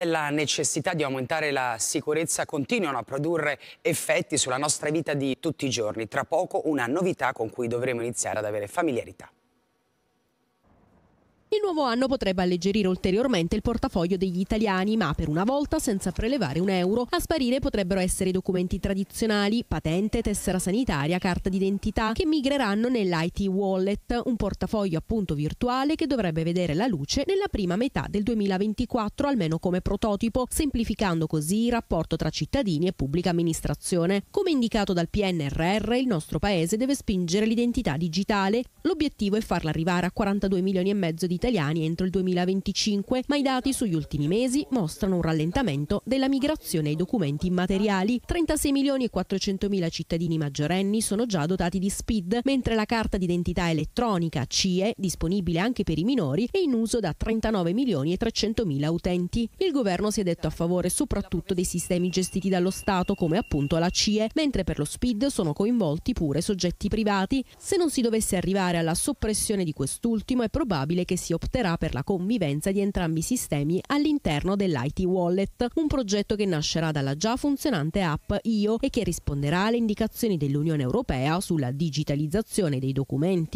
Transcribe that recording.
la necessità di aumentare la sicurezza continuano a produrre effetti sulla nostra vita di tutti i giorni. Tra poco una novità con cui dovremo iniziare ad avere familiarità nuovo anno potrebbe alleggerire ulteriormente il portafoglio degli italiani, ma per una volta senza prelevare un euro. A sparire potrebbero essere i documenti tradizionali, patente, tessera sanitaria, carta d'identità, che migreranno nell'IT Wallet, un portafoglio appunto virtuale che dovrebbe vedere la luce nella prima metà del 2024, almeno come prototipo, semplificando così il rapporto tra cittadini e pubblica amministrazione. Come indicato dal PNRR, il nostro paese deve spingere l'identità digitale. L'obiettivo è farla arrivare a 42 milioni e mezzo di italiani italiani entro il 2025, ma i dati sugli ultimi mesi mostrano un rallentamento della migrazione ai documenti immateriali. 36 milioni e 400 mila cittadini maggiorenni sono già dotati di SPID, mentre la carta d'identità elettronica CIE, disponibile anche per i minori, è in uso da 39 milioni e 300 mila utenti. Il governo si è detto a favore soprattutto dei sistemi gestiti dallo Stato, come appunto la CIE, mentre per lo SPID sono coinvolti pure soggetti privati. Se non si dovesse arrivare alla soppressione di quest'ultimo, è probabile che sia opportuno opterà per la convivenza di entrambi i sistemi all'interno dell'IT Wallet, un progetto che nascerà dalla già funzionante app IO e che risponderà alle indicazioni dell'Unione Europea sulla digitalizzazione dei documenti